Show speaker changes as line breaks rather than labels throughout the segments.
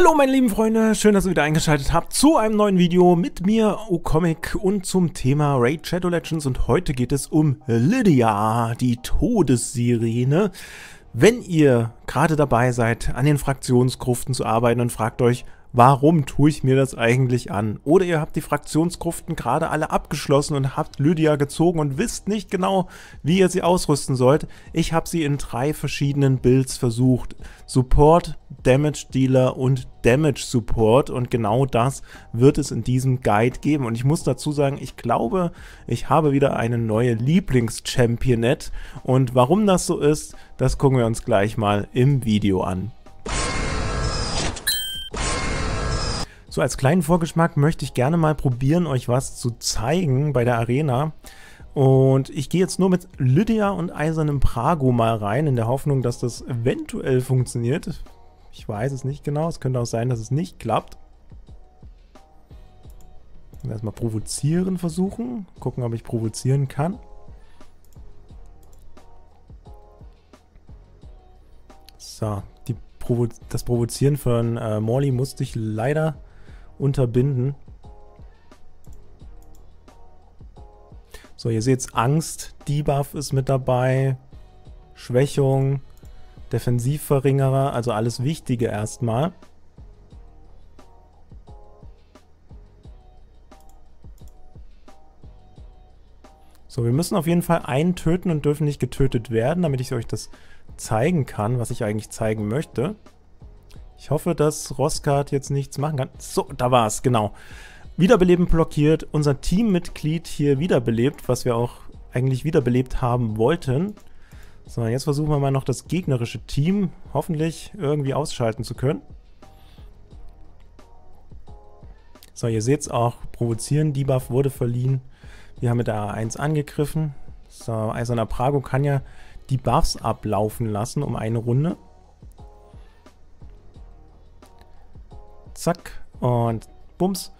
Hallo meine lieben Freunde, schön, dass ihr wieder eingeschaltet habt zu einem neuen Video mit mir, O-Comic und zum Thema Raid Shadow Legends und heute geht es um Lydia, die Todessirene. Wenn ihr gerade dabei seid, an den Fraktionsgruften zu arbeiten und fragt euch, warum tue ich mir das eigentlich an? Oder ihr habt die Fraktionsgruften gerade alle abgeschlossen und habt Lydia gezogen und wisst nicht genau, wie ihr sie ausrüsten sollt. Ich habe sie in drei verschiedenen Builds versucht. Support, Damage Dealer und Damage Support und genau das wird es in diesem Guide geben. Und ich muss dazu sagen, ich glaube, ich habe wieder eine neue Lieblings-Championette und warum das so ist, das gucken wir uns gleich mal im Video an. So als kleinen Vorgeschmack möchte ich gerne mal probieren, euch was zu zeigen bei der Arena. Und ich gehe jetzt nur mit Lydia und Eisernem Prago mal rein, in der Hoffnung, dass das eventuell funktioniert. Ich weiß es nicht genau, es könnte auch sein, dass es nicht klappt. Erstmal provozieren versuchen, gucken, ob ich provozieren kann. So, Provo das Provozieren von äh, Morley musste ich leider unterbinden. So, ihr seht Angst, Debuff ist mit dabei, Schwächung, Defensivverringerer, also alles Wichtige erstmal. So, wir müssen auf jeden Fall einen töten und dürfen nicht getötet werden, damit ich euch das zeigen kann, was ich eigentlich zeigen möchte. Ich hoffe, dass Roskart jetzt nichts machen kann. So, da war es, genau. Wiederbeleben blockiert. Unser Teammitglied hier wiederbelebt, was wir auch eigentlich wiederbelebt haben wollten. So, jetzt versuchen wir mal noch das gegnerische Team hoffentlich irgendwie ausschalten zu können. So, ihr seht es auch, provozieren, Debuff wurde verliehen. Wir haben mit der A1 angegriffen. So, Eiserner Prago kann ja die Buffs ablaufen lassen um eine Runde. Zack. Und bums.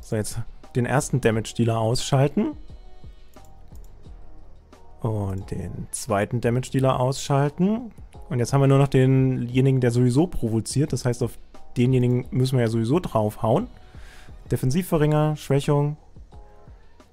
So, jetzt den ersten Damage-Dealer ausschalten. Und den zweiten Damage-Dealer ausschalten. Und jetzt haben wir nur noch denjenigen, der sowieso provoziert. Das heißt, auf denjenigen müssen wir ja sowieso draufhauen. Defensivverringer, Schwächung,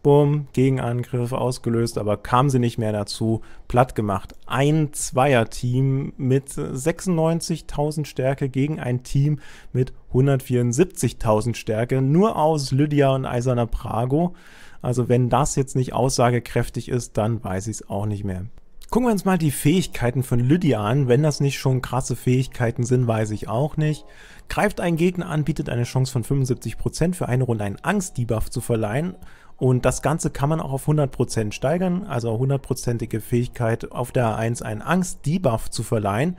Boom, Gegenangriff ausgelöst, aber kam sie nicht mehr dazu, platt gemacht. Ein Zweier-Team mit 96.000 Stärke gegen ein Team mit 174.000 Stärke, nur aus Lydia und Eiserner Prago. Also wenn das jetzt nicht aussagekräftig ist, dann weiß ich es auch nicht mehr. Gucken wir uns mal die Fähigkeiten von Lydia an. Wenn das nicht schon krasse Fähigkeiten sind, weiß ich auch nicht. Greift ein Gegner an, bietet eine Chance von 75% für eine Runde einen Angst-Debuff zu verleihen und das Ganze kann man auch auf 100% steigern, also 100%ige Fähigkeit auf der A1 einen Angst-Debuff zu verleihen.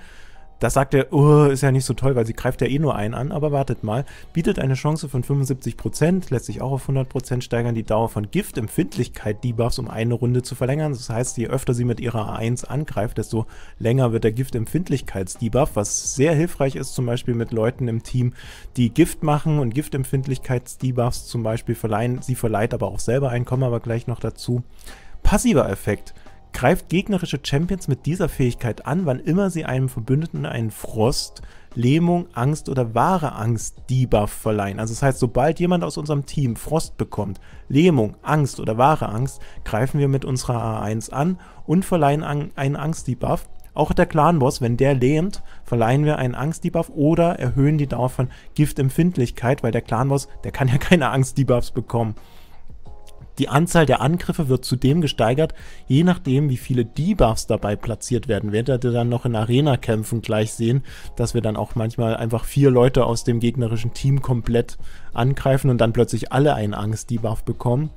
Das sagt er, oh, ist ja nicht so toll, weil sie greift ja eh nur einen an, aber wartet mal. Bietet eine Chance von 75%, lässt sich auch auf 100% steigern, die Dauer von Giftempfindlichkeit Debuffs um eine Runde zu verlängern. Das heißt, je öfter sie mit ihrer A1 angreift, desto länger wird der Giftempfindlichkeits-Debuff, was sehr hilfreich ist, zum Beispiel mit Leuten im Team, die Gift machen und Giftempfindlichkeits-Debuffs zum Beispiel verleihen. Sie verleiht aber auch selber einen, kommen aber gleich noch dazu. Passiver Effekt greift gegnerische Champions mit dieser Fähigkeit an, wann immer sie einem Verbündeten einen Frost, Lähmung, Angst oder wahre Angst Debuff verleihen. Also das heißt, sobald jemand aus unserem Team Frost bekommt, Lähmung, Angst oder wahre Angst, greifen wir mit unserer A1 an und verleihen an, einen Angst Debuff. Auch der Clan-Boss, wenn der lähmt, verleihen wir einen Angst-Debuff oder erhöhen die Dauer von Giftempfindlichkeit, weil der Clan-Boss, der kann ja keine Angst-Debuffs bekommen. Die Anzahl der Angriffe wird zudem gesteigert, je nachdem, wie viele Debuffs dabei platziert werden. Werdet ihr dann noch in Arena-Kämpfen gleich sehen, dass wir dann auch manchmal einfach vier Leute aus dem gegnerischen Team komplett angreifen und dann plötzlich alle einen Angst-Debuff bekommen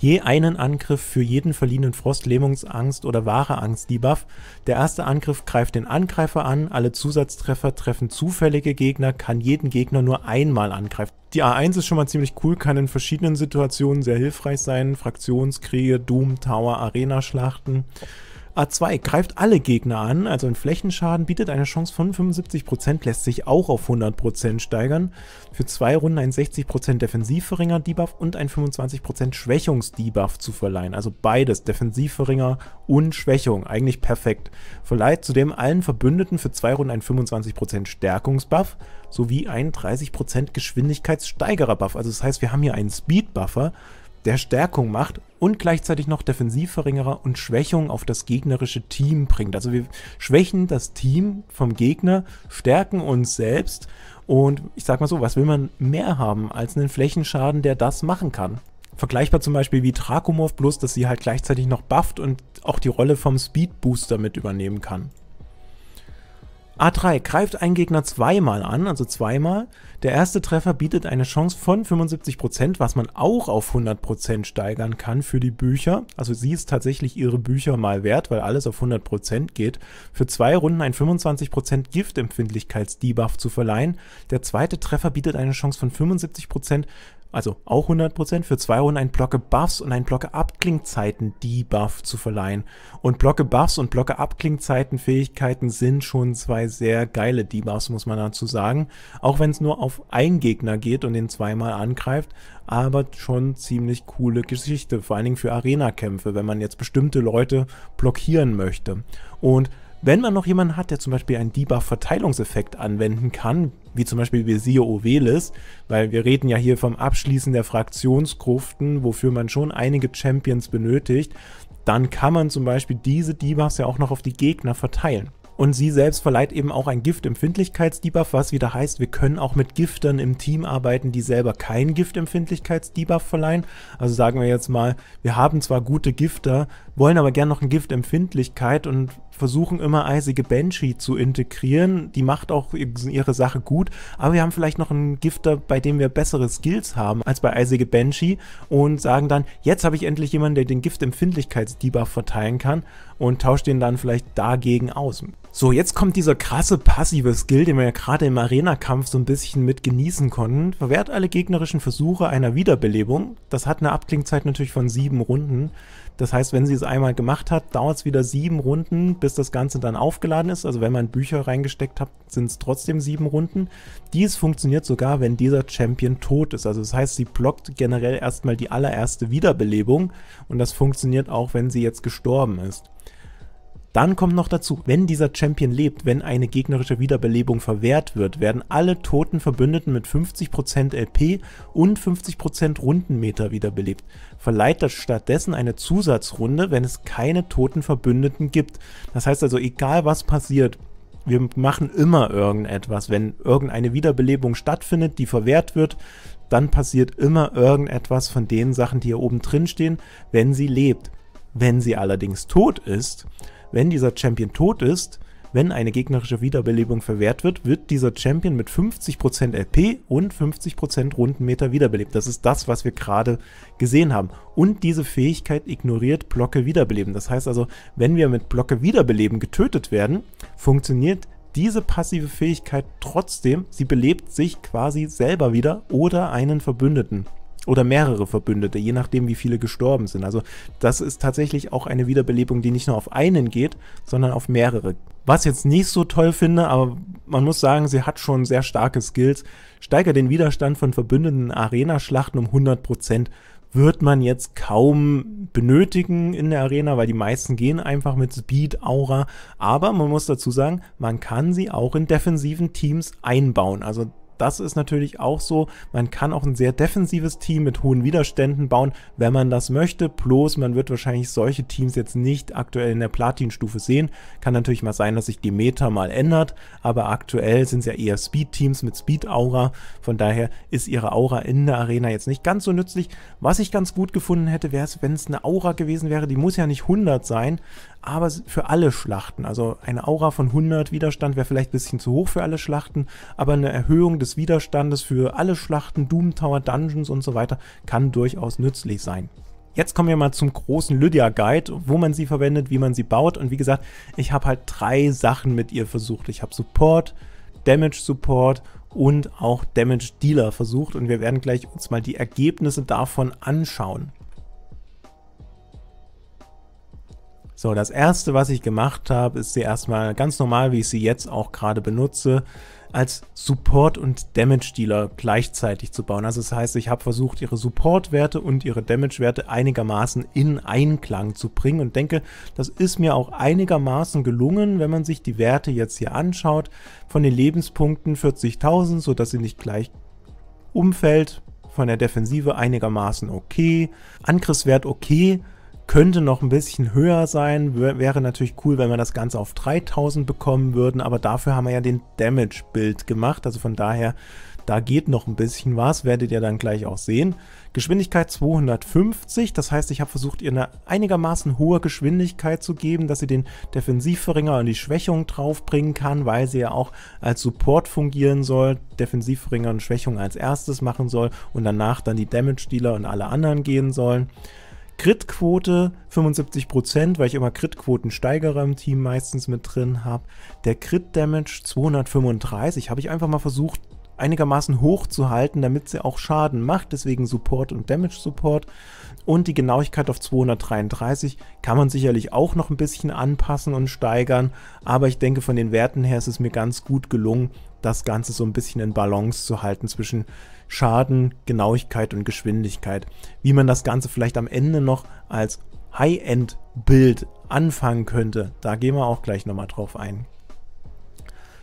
je einen Angriff für jeden verliehenen Frost, Lähmungsangst oder wahre Angst-Debuff. Der erste Angriff greift den Angreifer an, alle Zusatztreffer treffen zufällige Gegner, kann jeden Gegner nur einmal angreifen. Die A1 ist schon mal ziemlich cool, kann in verschiedenen Situationen sehr hilfreich sein, Fraktionskriege, Doom, Tower, Arena-Schlachten. A2 greift alle Gegner an, also ein Flächenschaden, bietet eine Chance von 75%, lässt sich auch auf 100% steigern. Für zwei Runden ein 60% Defensivverringer-Debuff und ein 25% Schwächungs-Debuff zu verleihen. Also beides, Defensivverringer und Schwächung, eigentlich perfekt. Verleiht zudem allen Verbündeten für zwei Runden ein 25% Stärkungsbuff sowie ein 30% Geschwindigkeitssteigerer-Buff. Also das heißt, wir haben hier einen Speed-Buffer der Stärkung macht und gleichzeitig noch Defensivverringerer und Schwächung auf das gegnerische Team bringt. Also wir schwächen das Team vom Gegner, stärken uns selbst und ich sag mal so, was will man mehr haben als einen Flächenschaden, der das machen kann? Vergleichbar zum Beispiel wie Trakomorph, bloß dass sie halt gleichzeitig noch bufft und auch die Rolle vom Speed Booster mit übernehmen kann. A3 greift ein Gegner zweimal an, also zweimal. Der erste Treffer bietet eine Chance von 75%, was man auch auf 100% steigern kann für die Bücher. Also sie ist tatsächlich ihre Bücher mal wert, weil alles auf 100% geht. Für zwei Runden ein 25% Giftempfindlichkeits-Debuff zu verleihen. Der zweite Treffer bietet eine Chance von 75%, also auch 100% für zwei Runden ein Blocke Buffs und ein Blocke Abklingzeiten Debuff zu verleihen. Und Blocke Buffs und Blocke Abklingzeiten Fähigkeiten sind schon zwei sehr geile Debuffs, muss man dazu sagen. Auch wenn es nur auf einen Gegner geht und den zweimal angreift, aber schon ziemlich coole Geschichte, vor allen Dingen für Arena-Kämpfe, wenn man jetzt bestimmte Leute blockieren möchte. Und wenn man noch jemanden hat, der zum Beispiel einen Debuff-Verteilungseffekt anwenden kann, wie zum Beispiel Visier Ovelis, weil wir reden ja hier vom Abschließen der Fraktionsgruften, wofür man schon einige Champions benötigt, dann kann man zum Beispiel diese Debuffs ja auch noch auf die Gegner verteilen. Und sie selbst verleiht eben auch ein Giftempfindlichkeits-Debuff, was wieder heißt, wir können auch mit Giftern im Team arbeiten, die selber kein Giftempfindlichkeits-Debuff verleihen. Also sagen wir jetzt mal, wir haben zwar gute Gifter, wollen aber gerne noch eine Giftempfindlichkeit und versuchen immer eisige Banshee zu integrieren. Die macht auch ihre Sache gut, aber wir haben vielleicht noch einen Gifter, bei dem wir bessere Skills haben als bei eisige Banshee und sagen dann, jetzt habe ich endlich jemanden, der den Giftempfindlichkeits-Debuff verteilen kann und tauscht den dann vielleicht dagegen aus. So, jetzt kommt dieser krasse passive Skill, den wir ja gerade im Arena-Kampf so ein bisschen mit genießen konnten. Verwehrt alle gegnerischen Versuche einer Wiederbelebung. Das hat eine Abklingzeit natürlich von sieben Runden. Das heißt, wenn sie es einmal gemacht hat, dauert es wieder sieben Runden, bis das Ganze dann aufgeladen ist. Also wenn man Bücher reingesteckt hat, sind es trotzdem sieben Runden. Dies funktioniert sogar, wenn dieser Champion tot ist. Also das heißt, sie blockt generell erstmal die allererste Wiederbelebung und das funktioniert auch, wenn sie jetzt gestorben ist. Dann kommt noch dazu, wenn dieser Champion lebt, wenn eine gegnerische Wiederbelebung verwehrt wird, werden alle toten Verbündeten mit 50% LP und 50% Rundenmeter wiederbelebt. Verleiht das stattdessen eine Zusatzrunde, wenn es keine toten Verbündeten gibt. Das heißt also, egal was passiert, wir machen immer irgendetwas. Wenn irgendeine Wiederbelebung stattfindet, die verwehrt wird, dann passiert immer irgendetwas von den Sachen, die hier oben drin stehen, wenn sie lebt. Wenn sie allerdings tot ist, wenn dieser Champion tot ist, wenn eine gegnerische Wiederbelebung verwehrt wird, wird dieser Champion mit 50% LP und 50% Rundenmeter wiederbelebt. Das ist das, was wir gerade gesehen haben. Und diese Fähigkeit ignoriert Blocke wiederbeleben. Das heißt also, wenn wir mit Blocke wiederbeleben getötet werden, funktioniert diese passive Fähigkeit trotzdem. Sie belebt sich quasi selber wieder oder einen Verbündeten oder mehrere Verbündete, je nachdem, wie viele gestorben sind. Also das ist tatsächlich auch eine Wiederbelebung, die nicht nur auf einen geht, sondern auf mehrere. Was jetzt nicht so toll finde, aber man muss sagen, sie hat schon sehr starke Skills. Steigert den Widerstand von verbündeten Arena-Schlachten um 100%. Prozent. Wird man jetzt kaum benötigen in der Arena, weil die meisten gehen einfach mit Speed, Aura. Aber man muss dazu sagen, man kann sie auch in defensiven Teams einbauen. Also das ist natürlich auch so. Man kann auch ein sehr defensives Team mit hohen Widerständen bauen, wenn man das möchte. Bloß man wird wahrscheinlich solche Teams jetzt nicht aktuell in der Platin-Stufe sehen. Kann natürlich mal sein, dass sich die Meta mal ändert, aber aktuell sind es ja eher Speed-Teams mit Speed-Aura. Von daher ist ihre Aura in der Arena jetzt nicht ganz so nützlich. Was ich ganz gut gefunden hätte, wäre es, wenn es eine Aura gewesen wäre. Die muss ja nicht 100 sein, aber für alle Schlachten. Also eine Aura von 100 Widerstand wäre vielleicht ein bisschen zu hoch für alle Schlachten, aber eine Erhöhung des Widerstandes für alle Schlachten, Doom Tower, Dungeons und so weiter, kann durchaus nützlich sein. Jetzt kommen wir mal zum großen Lydia-Guide, wo man sie verwendet, wie man sie baut. Und wie gesagt, ich habe halt drei Sachen mit ihr versucht. Ich habe Support, Damage Support und auch Damage Dealer versucht und wir werden gleich uns mal die Ergebnisse davon anschauen. So, das erste, was ich gemacht habe, ist sie erstmal ganz normal, wie ich sie jetzt auch gerade benutze, als Support- und Damage-Dealer gleichzeitig zu bauen. Also das heißt, ich habe versucht, ihre Support-Werte und ihre Damage-Werte einigermaßen in Einklang zu bringen und denke, das ist mir auch einigermaßen gelungen, wenn man sich die Werte jetzt hier anschaut, von den Lebenspunkten 40.000, sodass sie nicht gleich umfällt, von der Defensive einigermaßen okay, Angriffswert okay, könnte noch ein bisschen höher sein. Wäre natürlich cool, wenn wir das Ganze auf 3000 bekommen würden, aber dafür haben wir ja den Damage-Build gemacht. Also von daher, da geht noch ein bisschen was, werdet ihr dann gleich auch sehen. Geschwindigkeit 250, das heißt, ich habe versucht, ihr eine einigermaßen hohe Geschwindigkeit zu geben, dass sie den Defensivverringer und die Schwächung draufbringen kann, weil sie ja auch als Support fungieren soll, Defensivverringer und Schwächung als erstes machen soll und danach dann die Damage-Dealer und alle anderen gehen sollen. Crit-Quote 75%, weil ich immer Crit-Quoten steigere im Team meistens mit drin habe. Der Crit-Damage 235 habe ich einfach mal versucht einigermaßen hoch zu halten, damit sie auch Schaden macht. Deswegen Support und Damage Support und die Genauigkeit auf 233 kann man sicherlich auch noch ein bisschen anpassen und steigern, aber ich denke von den Werten her ist es mir ganz gut gelungen, das Ganze so ein bisschen in Balance zu halten zwischen Schaden, Genauigkeit und Geschwindigkeit. Wie man das Ganze vielleicht am Ende noch als High-End-Bild anfangen könnte, da gehen wir auch gleich nochmal drauf ein.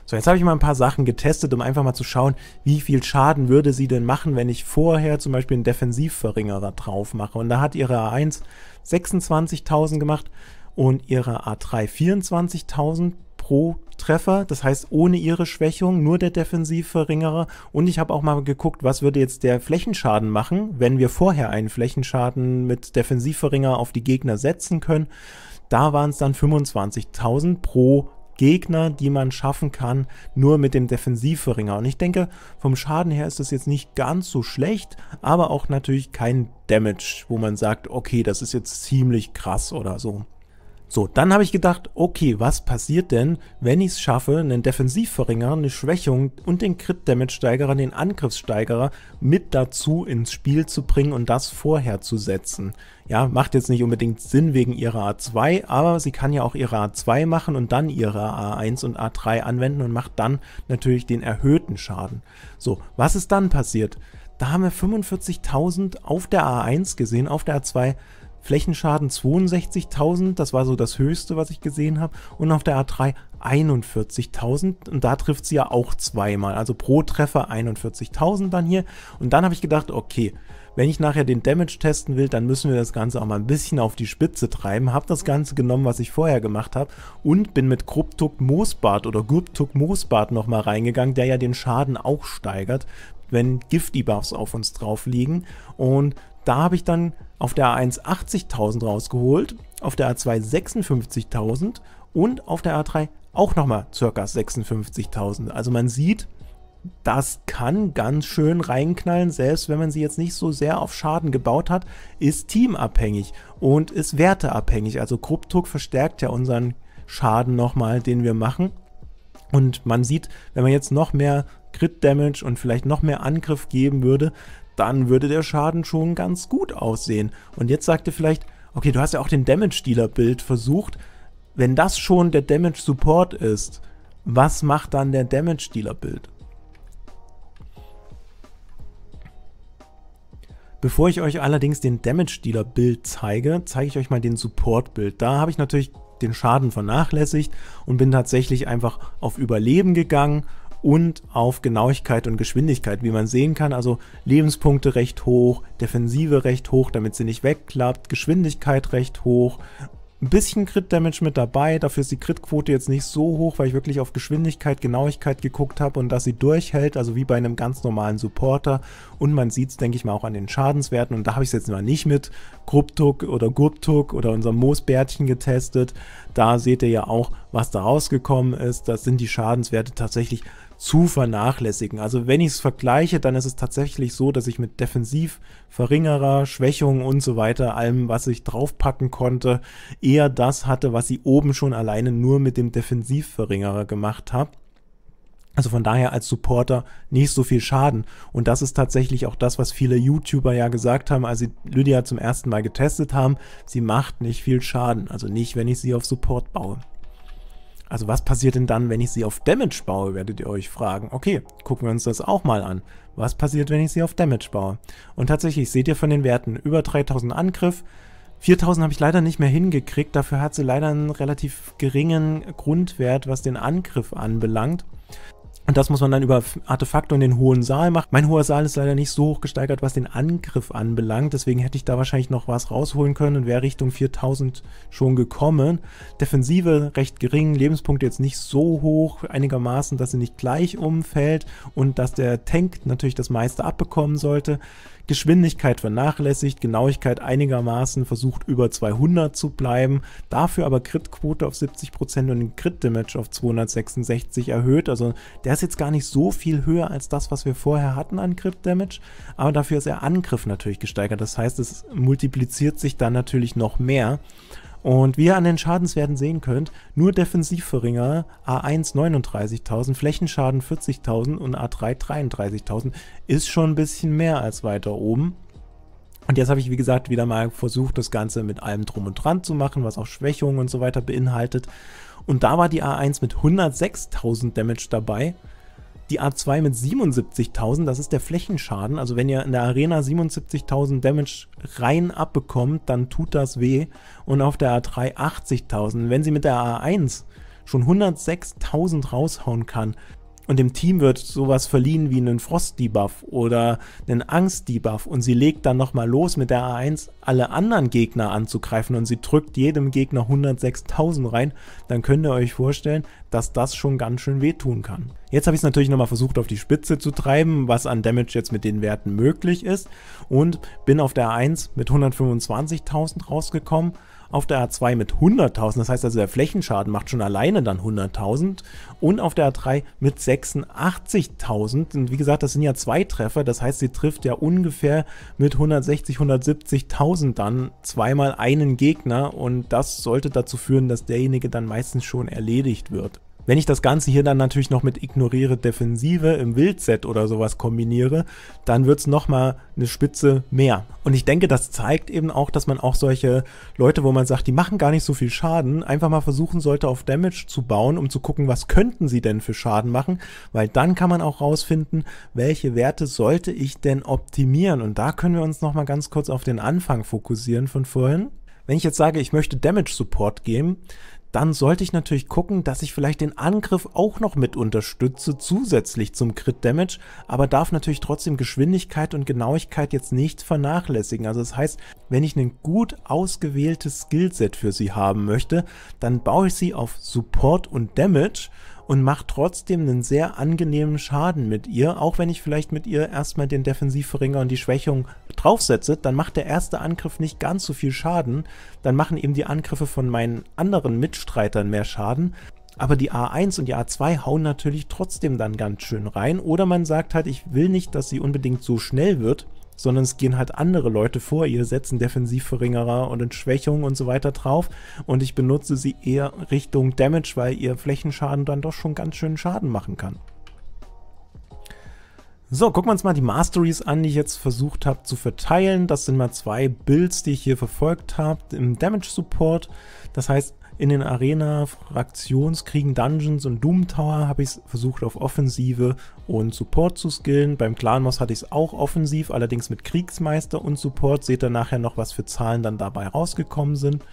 So, jetzt habe ich mal ein paar Sachen getestet, um einfach mal zu schauen, wie viel Schaden würde sie denn machen, wenn ich vorher zum Beispiel einen Defensivverringerer drauf mache. Und da hat ihre A1 26.000 gemacht und ihre A3 24.000 pro Treffer, das heißt ohne ihre Schwächung, nur der Defensivverringerer. Und ich habe auch mal geguckt, was würde jetzt der Flächenschaden machen, wenn wir vorher einen Flächenschaden mit Defensivverringerer auf die Gegner setzen können. Da waren es dann 25.000 pro Gegner, die man schaffen kann, nur mit dem Defensivverringer. Und ich denke, vom Schaden her ist das jetzt nicht ganz so schlecht, aber auch natürlich kein Damage, wo man sagt, okay, das ist jetzt ziemlich krass oder so. So, dann habe ich gedacht, okay, was passiert denn, wenn ich es schaffe, einen Defensivverringer, eine Schwächung und den Crit-Damage-Steigerer, den Angriffssteigerer mit dazu ins Spiel zu bringen und das vorher zu setzen. Ja, macht jetzt nicht unbedingt Sinn wegen ihrer A2, aber sie kann ja auch ihre A2 machen und dann ihre A1 und A3 anwenden und macht dann natürlich den erhöhten Schaden. So, was ist dann passiert? Da haben wir 45.000 auf der A1 gesehen, auf der A2 Flächenschaden 62.000, das war so das höchste, was ich gesehen habe. Und auf der A3 41.000 und da trifft sie ja auch zweimal, also pro Treffer 41.000 dann hier. Und dann habe ich gedacht, okay, wenn ich nachher den Damage testen will, dann müssen wir das Ganze auch mal ein bisschen auf die Spitze treiben. Hab das Ganze genommen, was ich vorher gemacht habe und bin mit Kruptuk Moosbart oder Gurptuk Moosbart nochmal reingegangen, der ja den Schaden auch steigert, wenn Gift-Debuffs auf uns drauf liegen. Und da habe ich dann auf der A1 80.000 rausgeholt, auf der A2 56.000 und auf der A3 auch nochmal ca. 56.000. Also man sieht, das kann ganz schön reinknallen, selbst wenn man sie jetzt nicht so sehr auf Schaden gebaut hat, ist teamabhängig und ist werteabhängig. Also Kruppdruck verstärkt ja unseren Schaden nochmal, den wir machen. Und man sieht, wenn man jetzt noch mehr Crit Damage und vielleicht noch mehr Angriff geben würde, dann würde der Schaden schon ganz gut aussehen. Und jetzt sagt ihr vielleicht, okay, du hast ja auch den Damage-Dealer-Bild versucht. Wenn das schon der Damage-Support ist, was macht dann der Damage-Dealer-Bild? Bevor ich euch allerdings den Damage Dealer Build zeige, zeige ich euch mal den Support Build. Da habe ich natürlich den Schaden vernachlässigt und bin tatsächlich einfach auf Überleben gegangen und auf Genauigkeit und Geschwindigkeit, wie man sehen kann. Also Lebenspunkte recht hoch, Defensive recht hoch, damit sie nicht wegklappt, Geschwindigkeit recht hoch ein bisschen Crit-Damage mit dabei. Dafür ist die Crit-Quote jetzt nicht so hoch, weil ich wirklich auf Geschwindigkeit, Genauigkeit geguckt habe und dass sie durchhält, also wie bei einem ganz normalen Supporter. Und man sieht es, denke ich mal, auch an den Schadenswerten. Und da habe ich es jetzt mal nicht mit Grubtuk oder Gurptuk oder unserem Moosbärtchen getestet. Da seht ihr ja auch, was da rausgekommen ist. Das sind die Schadenswerte tatsächlich zu vernachlässigen. Also wenn ich es vergleiche, dann ist es tatsächlich so, dass ich mit Defensivverringerer, Schwächungen und so weiter, allem, was ich draufpacken konnte, eher das hatte, was sie oben schon alleine nur mit dem Defensivverringerer gemacht haben. Also von daher als Supporter nicht so viel Schaden. Und das ist tatsächlich auch das, was viele YouTuber ja gesagt haben, als sie Lydia zum ersten Mal getestet haben. Sie macht nicht viel Schaden. Also nicht, wenn ich sie auf Support baue. Also was passiert denn dann, wenn ich sie auf Damage baue, werdet ihr euch fragen. Okay, gucken wir uns das auch mal an. Was passiert, wenn ich sie auf Damage baue? Und tatsächlich seht ihr von den Werten über 3000 Angriff. 4000 habe ich leider nicht mehr hingekriegt, dafür hat sie leider einen relativ geringen Grundwert, was den Angriff anbelangt. Und das muss man dann über Artefakte und den hohen Saal machen. Mein hoher Saal ist leider nicht so hoch gesteigert, was den Angriff anbelangt. Deswegen hätte ich da wahrscheinlich noch was rausholen können und wäre Richtung 4000 schon gekommen. Defensive recht gering, Lebenspunkte jetzt nicht so hoch, einigermaßen, dass sie nicht gleich umfällt und dass der Tank natürlich das meiste abbekommen sollte. Geschwindigkeit vernachlässigt, Genauigkeit einigermaßen versucht über 200 zu bleiben, dafür aber Crit-Quote auf 70% und den Crit-Damage auf 266 erhöht. Also der ist jetzt gar nicht so viel höher als das, was wir vorher hatten an Crit-Damage, aber dafür ist er Angriff natürlich gesteigert. Das heißt, es multipliziert sich dann natürlich noch mehr. Und wie ihr an den Schadenswerten sehen könnt, nur Defensivverringer A1 39.000, Flächenschaden 40.000 und A3 33.000 ist schon ein bisschen mehr als weiter oben. Und jetzt habe ich, wie gesagt, wieder mal versucht, das Ganze mit allem Drum und Dran zu machen, was auch Schwächungen und so weiter beinhaltet. Und da war die A1 mit 106.000 Damage dabei die A2 mit 77.000, das ist der Flächenschaden. Also wenn ihr in der Arena 77.000 Damage rein abbekommt, dann tut das weh. Und auf der A3 80.000. Wenn sie mit der A1 schon 106.000 raushauen kann, und dem Team wird sowas verliehen wie einen Frost-Debuff oder einen Angst-Debuff und sie legt dann nochmal los mit der A1 alle anderen Gegner anzugreifen und sie drückt jedem Gegner 106.000 rein, dann könnt ihr euch vorstellen, dass das schon ganz schön wehtun kann. Jetzt habe ich es natürlich nochmal versucht auf die Spitze zu treiben, was an Damage jetzt mit den Werten möglich ist und bin auf der A1 mit 125.000 rausgekommen auf der A2 mit 100.000, das heißt also der Flächenschaden macht schon alleine dann 100.000 und auf der A3 mit 86.000 und wie gesagt, das sind ja zwei Treffer, das heißt sie trifft ja ungefähr mit 160, 170.000 dann zweimal einen Gegner und das sollte dazu führen, dass derjenige dann meistens schon erledigt wird. Wenn ich das Ganze hier dann natürlich noch mit ignoriere Defensive im Wildset oder sowas kombiniere, dann wird's es nochmal eine Spitze mehr. Und ich denke, das zeigt eben auch, dass man auch solche Leute, wo man sagt, die machen gar nicht so viel Schaden, einfach mal versuchen sollte, auf Damage zu bauen, um zu gucken, was könnten sie denn für Schaden machen, weil dann kann man auch rausfinden, welche Werte sollte ich denn optimieren. Und da können wir uns nochmal ganz kurz auf den Anfang fokussieren von vorhin. Wenn ich jetzt sage, ich möchte Damage Support geben, dann sollte ich natürlich gucken, dass ich vielleicht den Angriff auch noch mit unterstütze, zusätzlich zum Crit Damage, aber darf natürlich trotzdem Geschwindigkeit und Genauigkeit jetzt nicht vernachlässigen. Also das heißt, wenn ich ein gut ausgewähltes Skillset für sie haben möchte, dann baue ich sie auf Support und Damage und macht trotzdem einen sehr angenehmen Schaden mit ihr. Auch wenn ich vielleicht mit ihr erstmal den Defensivverringer und die Schwächung draufsetze, dann macht der erste Angriff nicht ganz so viel Schaden. Dann machen eben die Angriffe von meinen anderen Mitstreitern mehr Schaden. Aber die A1 und die A2 hauen natürlich trotzdem dann ganz schön rein. Oder man sagt halt, ich will nicht, dass sie unbedingt so schnell wird, sondern es gehen halt andere Leute vor ihr, setzen Defensivverringerer und Entschwächung und so weiter drauf und ich benutze sie eher Richtung Damage, weil ihr Flächenschaden dann doch schon ganz schön Schaden machen kann. So, gucken wir uns mal die Masteries an, die ich jetzt versucht habe zu verteilen. Das sind mal zwei Builds, die ich hier verfolgt habe im Damage Support. Das heißt, in den Arena-Fraktionskriegen Dungeons und Doom Tower habe ich es versucht auf Offensive und Support zu skillen. Beim Clan Moss hatte ich es auch offensiv, allerdings mit Kriegsmeister und Support. Seht ihr nachher noch, was für Zahlen dann dabei rausgekommen sind.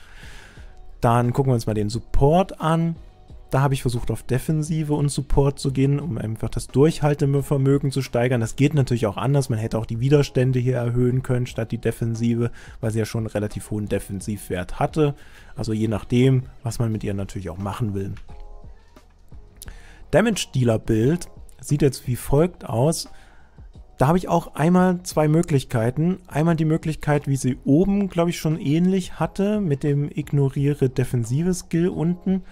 Dann gucken wir uns mal den Support an. Da habe ich versucht, auf Defensive und Support zu gehen, um einfach das Durchhaltevermögen zu steigern. Das geht natürlich auch anders. Man hätte auch die Widerstände hier erhöhen können, statt die Defensive, weil sie ja schon einen relativ hohen Defensivwert hatte. Also je nachdem, was man mit ihr natürlich auch machen will. Damage Dealer Build sieht jetzt wie folgt aus. Da habe ich auch einmal zwei Möglichkeiten. Einmal die Möglichkeit, wie sie oben, glaube ich, schon ähnlich hatte, mit dem Ignoriere Defensive Skill unten.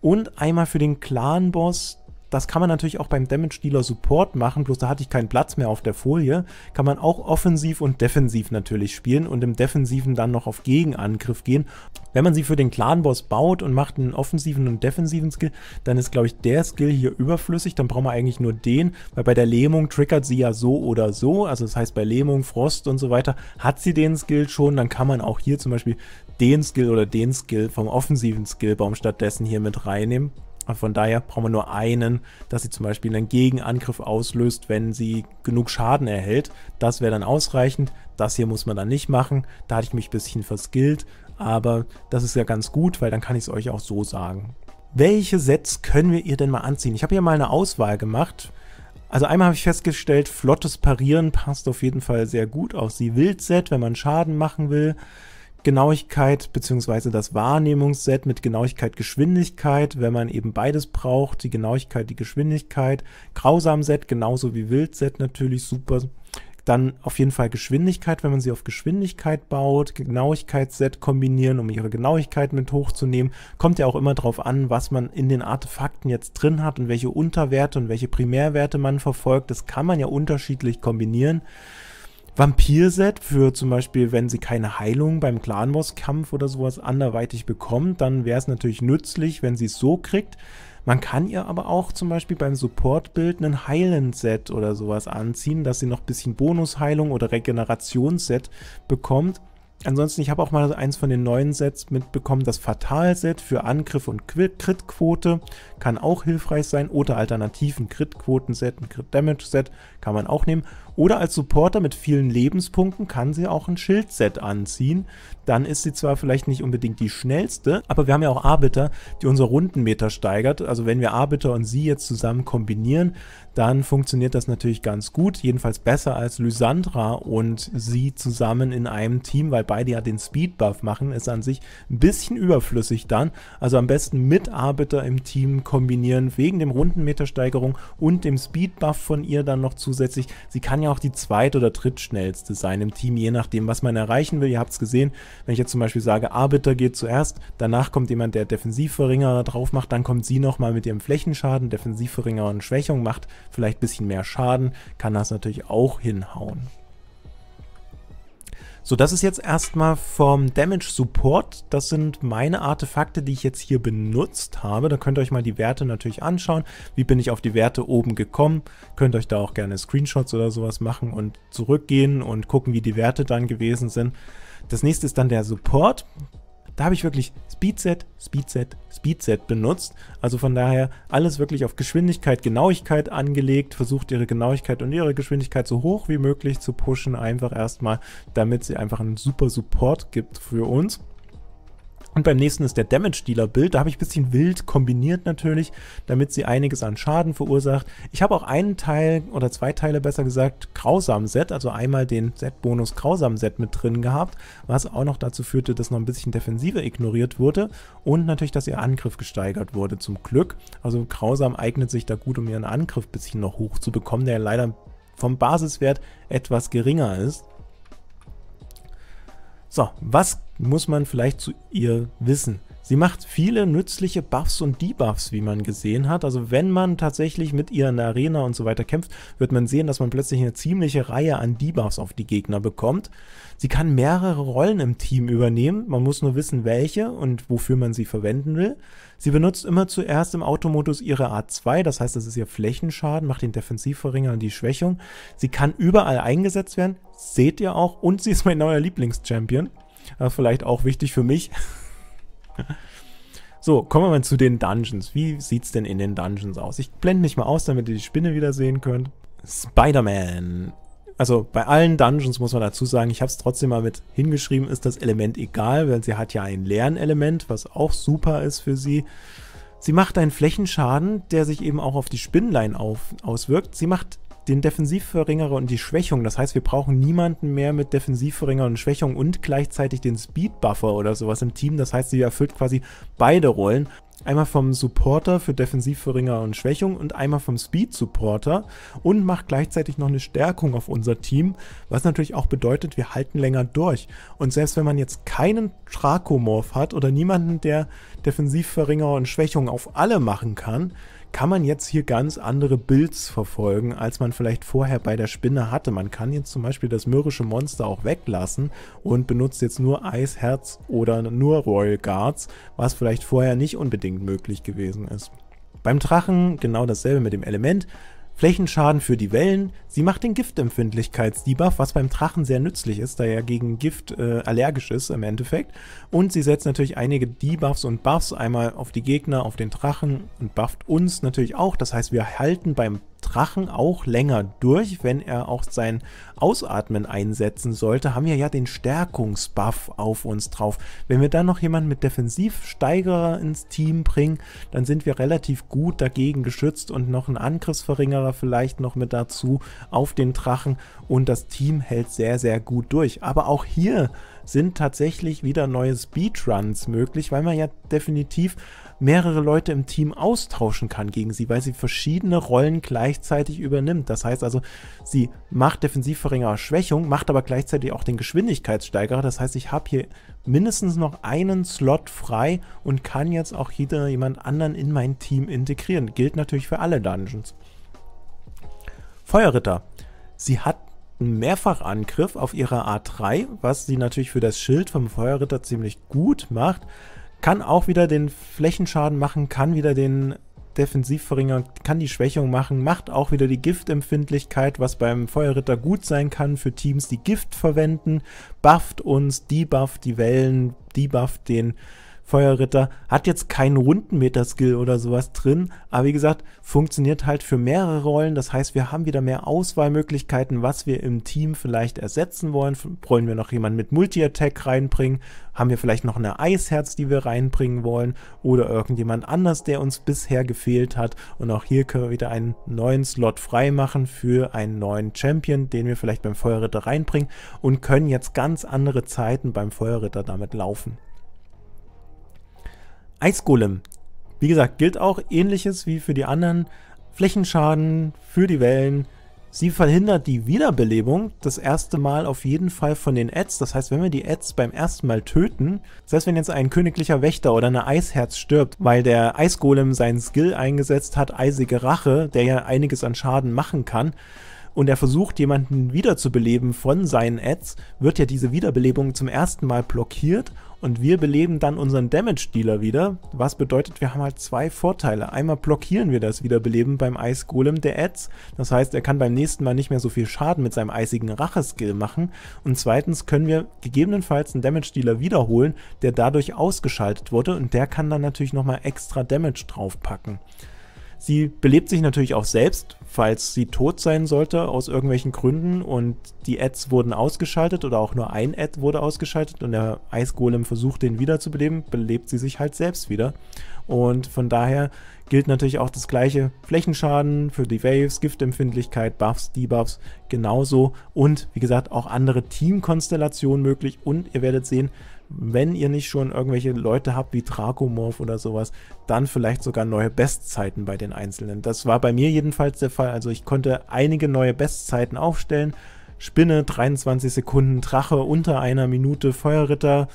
Und einmal für den Clan-Boss das kann man natürlich auch beim Damage-Dealer Support machen, bloß da hatte ich keinen Platz mehr auf der Folie. Kann man auch offensiv und defensiv natürlich spielen und im Defensiven dann noch auf Gegenangriff gehen. Wenn man sie für den Clan-Boss baut und macht einen offensiven und defensiven Skill, dann ist, glaube ich, der Skill hier überflüssig. Dann brauchen wir eigentlich nur den, weil bei der Lähmung triggert sie ja so oder so. Also das heißt, bei Lähmung, Frost und so weiter hat sie den Skill schon. Dann kann man auch hier zum Beispiel den Skill oder den Skill vom offensiven Skillbaum stattdessen hier mit reinnehmen. Und von daher brauchen wir nur einen, dass sie zum Beispiel einen Gegenangriff auslöst, wenn sie genug Schaden erhält. Das wäre dann ausreichend. Das hier muss man dann nicht machen. Da hatte ich mich ein bisschen verskillt. Aber das ist ja ganz gut, weil dann kann ich es euch auch so sagen. Welche Sets können wir ihr denn mal anziehen? Ich habe hier mal eine Auswahl gemacht. Also einmal habe ich festgestellt, flottes Parieren passt auf jeden Fall sehr gut auf sie. Wildset, wenn man Schaden machen will. Genauigkeit beziehungsweise das Wahrnehmungsset mit Genauigkeit, Geschwindigkeit, wenn man eben beides braucht, die Genauigkeit, die Geschwindigkeit, Grausam-Set genauso wie Wild-Set natürlich super. Dann auf jeden Fall Geschwindigkeit, wenn man sie auf Geschwindigkeit baut, Genauigkeitsset kombinieren, um ihre Genauigkeit mit hochzunehmen. Kommt ja auch immer drauf an, was man in den Artefakten jetzt drin hat und welche Unterwerte und welche Primärwerte man verfolgt. Das kann man ja unterschiedlich kombinieren. Vampir-Set für zum Beispiel, wenn sie keine Heilung beim clan boss kampf oder sowas anderweitig bekommt, dann wäre es natürlich nützlich, wenn sie es so kriegt. Man kann ihr aber auch zum Beispiel beim Support-Bild einen Heilen-Set oder sowas anziehen, dass sie noch ein bisschen Bonusheilung oder Regeneration-Set bekommt. Ansonsten, ich habe auch mal eins von den neuen Sets mitbekommen, das Fatal-Set für Angriff und Crit-Quote kann auch hilfreich sein oder alternativen Crit-Quoten-Set, ein Crit-Damage-Set kann man auch nehmen oder als Supporter mit vielen Lebenspunkten kann sie auch ein Schildset anziehen. Dann ist sie zwar vielleicht nicht unbedingt die schnellste, aber wir haben ja auch Arbiter, die unsere Rundenmeter steigert. Also wenn wir Arbiter und sie jetzt zusammen kombinieren, dann funktioniert das natürlich ganz gut. Jedenfalls besser als Lysandra und sie zusammen in einem Team, weil beide ja den Speed-Buff machen, ist an sich ein bisschen überflüssig dann. Also am besten mit Arbiter im Team kombinieren, wegen dem Rundenmetersteigerung und dem Speed-Buff von ihr dann noch zusätzlich. Sie kann kann ja auch die zweit- oder drittschnellste sein im Team, je nachdem, was man erreichen will. Ihr habt es gesehen, wenn ich jetzt zum Beispiel sage, Arbiter geht zuerst, danach kommt jemand, der Defensivverringerer drauf macht, dann kommt sie nochmal mit ihrem Flächenschaden, Defensivverringerer und Schwächung, macht vielleicht ein bisschen mehr Schaden, kann das natürlich auch hinhauen. So, das ist jetzt erstmal vom Damage Support. Das sind meine Artefakte, die ich jetzt hier benutzt habe. Da könnt ihr euch mal die Werte natürlich anschauen. Wie bin ich auf die Werte oben gekommen? Könnt euch da auch gerne Screenshots oder sowas machen und zurückgehen und gucken, wie die Werte dann gewesen sind. Das nächste ist dann der Support. Da habe ich wirklich Speedset, Speedset, Speedset benutzt. Also von daher alles wirklich auf Geschwindigkeit, Genauigkeit angelegt. Versucht ihre Genauigkeit und ihre Geschwindigkeit so hoch wie möglich zu pushen. Einfach erstmal, damit sie einfach einen super Support gibt für uns. Und beim nächsten ist der Damage Dealer Bild. Da habe ich ein bisschen wild kombiniert natürlich, damit sie einiges an Schaden verursacht. Ich habe auch einen Teil oder zwei Teile besser gesagt grausam Set, also einmal den Set-Bonus grausam Set mit drin gehabt, was auch noch dazu führte, dass noch ein bisschen defensiver ignoriert wurde und natürlich, dass ihr Angriff gesteigert wurde zum Glück. Also grausam eignet sich da gut, um ihren Angriff ein bisschen noch hoch zu bekommen, der leider vom Basiswert etwas geringer ist. So, was muss man vielleicht zu ihr wissen. Sie macht viele nützliche Buffs und Debuffs, wie man gesehen hat. Also wenn man tatsächlich mit ihr in der Arena und so weiter kämpft, wird man sehen, dass man plötzlich eine ziemliche Reihe an Debuffs auf die Gegner bekommt. Sie kann mehrere Rollen im Team übernehmen. Man muss nur wissen, welche und wofür man sie verwenden will. Sie benutzt immer zuerst im Automodus ihre A2, das heißt, das ist ihr Flächenschaden, macht den Defensivverringer und die Schwächung. Sie kann überall eingesetzt werden, seht ihr auch. Und sie ist mein neuer Lieblingschampion. Ja, äh, vielleicht auch wichtig für mich. So, kommen wir mal zu den Dungeons. Wie sieht es denn in den Dungeons aus? Ich blende mich mal aus, damit ihr die Spinne wieder sehen könnt. Spider-Man. Also bei allen Dungeons muss man dazu sagen, ich habe es trotzdem mal mit hingeschrieben, ist das Element egal, weil sie hat ja ein Lernelement, was auch super ist für sie. Sie macht einen Flächenschaden, der sich eben auch auf die Spinnlein auf, auswirkt. Sie macht den Defensivverringerer und die Schwächung. Das heißt, wir brauchen niemanden mehr mit Defensivverringer und Schwächung und gleichzeitig den Speedbuffer oder sowas im Team. Das heißt, sie erfüllt quasi beide Rollen. Einmal vom Supporter für Defensivverringer und Schwächung und einmal vom Speed-Supporter und macht gleichzeitig noch eine Stärkung auf unser Team, was natürlich auch bedeutet, wir halten länger durch. Und selbst wenn man jetzt keinen Trakomorph hat oder niemanden, der Defensivverringer und Schwächung auf alle machen kann, kann man jetzt hier ganz andere Builds verfolgen, als man vielleicht vorher bei der Spinne hatte. Man kann jetzt zum Beispiel das mürrische Monster auch weglassen und benutzt jetzt nur Eisherz oder nur Royal Guards, was vielleicht vorher nicht unbedingt möglich gewesen ist. Beim Drachen genau dasselbe mit dem Element. Flächenschaden für die Wellen Sie macht den Giftempfindlichkeits-Debuff, was beim Drachen sehr nützlich ist, da er gegen Gift äh, allergisch ist im Endeffekt. Und sie setzt natürlich einige Debuffs und Buffs einmal auf die Gegner, auf den Drachen und bufft uns natürlich auch. Das heißt, wir halten beim Drachen auch länger durch, wenn er auch sein Ausatmen einsetzen sollte, haben wir ja den Stärkungsbuff auf uns drauf. Wenn wir dann noch jemanden mit Defensivsteigerer ins Team bringen, dann sind wir relativ gut dagegen geschützt und noch ein Angriffsverringerer vielleicht noch mit dazu auf den Drachen und das Team hält sehr, sehr gut durch. Aber auch hier sind tatsächlich wieder neue Speedruns möglich, weil man ja definitiv mehrere Leute im Team austauschen kann gegen sie, weil sie verschiedene Rollen gleichzeitig übernimmt. Das heißt also, sie macht Defensivverringerer Schwächung, macht aber gleichzeitig auch den Geschwindigkeitssteigerer. Das heißt, ich habe hier mindestens noch einen Slot frei und kann jetzt auch jeder jemand anderen in mein Team integrieren. Gilt natürlich für alle Dungeons. Feuerritter. Sie hat einen Mehrfachangriff auf ihrer A3, was sie natürlich für das Schild vom Feuerritter ziemlich gut macht. Kann auch wieder den Flächenschaden machen, kann wieder den defensiv verringern, kann die Schwächung machen, macht auch wieder die Giftempfindlichkeit, was beim Feuerritter gut sein kann für Teams, die Gift verwenden, bufft uns, debufft die Wellen, debufft den Feuerritter, hat jetzt keinen Rundenmeter-Skill oder sowas drin, aber wie gesagt, funktioniert halt für mehrere Rollen, das heißt, wir haben wieder mehr Auswahlmöglichkeiten, was wir im Team vielleicht ersetzen wollen. Wollen wir noch jemanden mit Multi-Attack reinbringen? Haben wir vielleicht noch eine Eisherz, die wir reinbringen wollen? Oder irgendjemand anders, der uns bisher gefehlt hat? Und auch hier können wir wieder einen neuen Slot freimachen für einen neuen Champion, den wir vielleicht beim Feuerritter reinbringen und können jetzt ganz andere Zeiten beim Feuerritter damit laufen. Eisgolem. Wie gesagt, gilt auch ähnliches wie für die anderen. Flächenschaden für die Wellen. Sie verhindert die Wiederbelebung das erste Mal auf jeden Fall von den Ads. Das heißt, wenn wir die Ads beim ersten Mal töten, selbst wenn jetzt ein königlicher Wächter oder eine Eisherz stirbt, weil der Eisgolem seinen Skill eingesetzt hat, eisige Rache, der ja einiges an Schaden machen kann, und er versucht, jemanden wiederzubeleben von seinen Ads, wird ja diese Wiederbelebung zum ersten Mal blockiert und wir beleben dann unseren Damage Dealer wieder, was bedeutet, wir haben halt zwei Vorteile. Einmal blockieren wir das Wiederbeleben beim Ice Golem der Ads, das heißt, er kann beim nächsten Mal nicht mehr so viel Schaden mit seinem eisigen Rache-Skill machen und zweitens können wir gegebenenfalls einen Damage Dealer wiederholen, der dadurch ausgeschaltet wurde und der kann dann natürlich nochmal extra Damage draufpacken. Sie belebt sich natürlich auch selbst, falls sie tot sein sollte aus irgendwelchen Gründen und die Ads wurden ausgeschaltet oder auch nur ein Ad wurde ausgeschaltet und der Eisgolem versucht, den wiederzubeleben, belebt sie sich halt selbst wieder. Und von daher gilt natürlich auch das gleiche Flächenschaden für die Waves, Giftempfindlichkeit, Buffs, Debuffs genauso und wie gesagt auch andere Teamkonstellationen möglich und ihr werdet sehen, wenn ihr nicht schon irgendwelche Leute habt wie Dragomorph oder sowas, dann vielleicht sogar neue Bestzeiten bei den Einzelnen. Das war bei mir jedenfalls der Fall. Also ich konnte einige neue Bestzeiten aufstellen. Spinne 23 Sekunden, Drache unter einer Minute, Feuerritter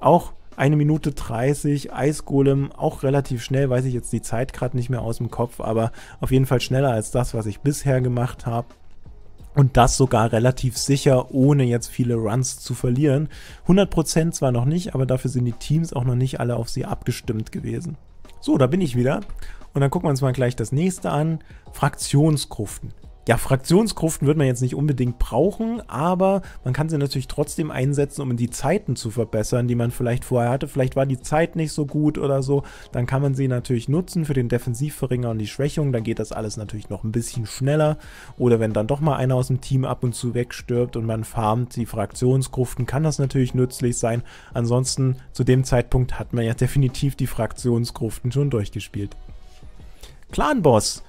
auch eine Minute 30, Eisgolem auch relativ schnell, weiß ich jetzt die Zeit gerade nicht mehr aus dem Kopf, aber auf jeden Fall schneller als das, was ich bisher gemacht habe. Und das sogar relativ sicher, ohne jetzt viele Runs zu verlieren. 100% zwar noch nicht, aber dafür sind die Teams auch noch nicht alle auf sie abgestimmt gewesen. So, da bin ich wieder. Und dann gucken wir uns mal gleich das nächste an. Fraktionsgruften ja, Fraktionsgruften wird man jetzt nicht unbedingt brauchen, aber man kann sie natürlich trotzdem einsetzen, um die Zeiten zu verbessern, die man vielleicht vorher hatte. Vielleicht war die Zeit nicht so gut oder so. Dann kann man sie natürlich nutzen für den Defensivverringer und die Schwächung. Dann geht das alles natürlich noch ein bisschen schneller. Oder wenn dann doch mal einer aus dem Team ab und zu wegstirbt und man farmt die Fraktionsgruften, kann das natürlich nützlich sein. Ansonsten, zu dem Zeitpunkt hat man ja definitiv die Fraktionsgruften schon durchgespielt. Clan Boss.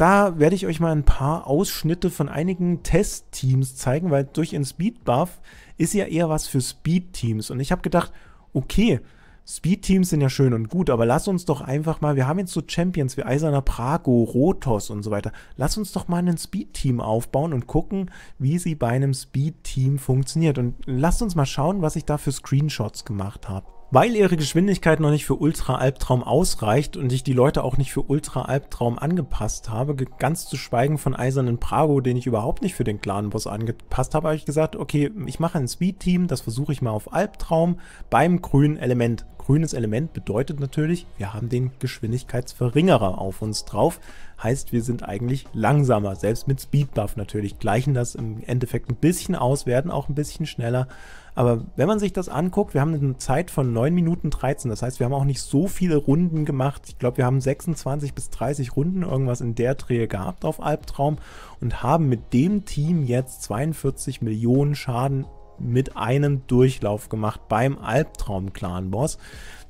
Da werde ich euch mal ein paar Ausschnitte von einigen Testteams zeigen, weil durch den Speed-Buff ist ja eher was für Speed-Teams. Und ich habe gedacht, okay, Speed-Teams sind ja schön und gut, aber lass uns doch einfach mal, wir haben jetzt so Champions wie Eiserner Prago, Rotos und so weiter. Lass uns doch mal ein Speed-Team aufbauen und gucken, wie sie bei einem Speed-Team funktioniert. Und lasst uns mal schauen, was ich da für Screenshots gemacht habe weil ihre Geschwindigkeit noch nicht für Ultra Albtraum ausreicht und ich die Leute auch nicht für Ultra Albtraum angepasst habe, ganz zu schweigen von Eisernen Prago, den ich überhaupt nicht für den Clan-Boss angepasst habe, habe ich gesagt, okay, ich mache ein Speed-Team, das versuche ich mal auf Albtraum beim grünen Element. Grünes Element bedeutet natürlich, wir haben den Geschwindigkeitsverringerer auf uns drauf, heißt, wir sind eigentlich langsamer, selbst mit Speed-Buff natürlich, gleichen das im Endeffekt ein bisschen aus, werden auch ein bisschen schneller aber wenn man sich das anguckt, wir haben eine Zeit von 9 Minuten 13. Das heißt, wir haben auch nicht so viele Runden gemacht. Ich glaube, wir haben 26 bis 30 Runden irgendwas in der Drehe gehabt auf Albtraum und haben mit dem Team jetzt 42 Millionen Schaden mit einem Durchlauf gemacht beim Albtraum-Clan-Boss.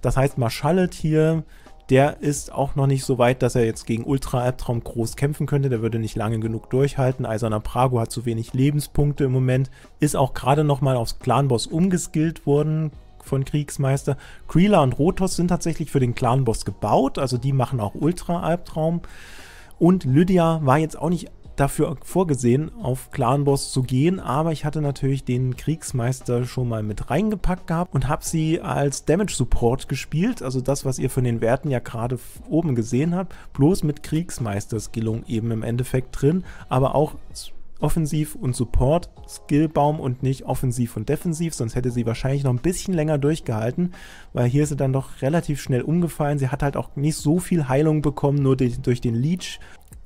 Das heißt, Marschallet hier der ist auch noch nicht so weit, dass er jetzt gegen Ultra-Albtraum groß kämpfen könnte. Der würde nicht lange genug durchhalten. Eiserner Prago hat zu wenig Lebenspunkte im Moment. Ist auch gerade nochmal aufs Clanboss umgeskillt worden von Kriegsmeister. Kreela und Rotos sind tatsächlich für den Clanboss gebaut. Also die machen auch Ultra-Albtraum. Und Lydia war jetzt auch nicht dafür vorgesehen, auf Clanboss zu gehen, aber ich hatte natürlich den Kriegsmeister schon mal mit reingepackt gehabt und habe sie als Damage Support gespielt, also das, was ihr von den Werten ja gerade oben gesehen habt, bloß mit Kriegsmeister-Skillung eben im Endeffekt drin, aber auch Offensiv- und Support-Skillbaum und nicht Offensiv und Defensiv, sonst hätte sie wahrscheinlich noch ein bisschen länger durchgehalten, weil hier ist sie dann doch relativ schnell umgefallen. Sie hat halt auch nicht so viel Heilung bekommen, nur durch, den Leech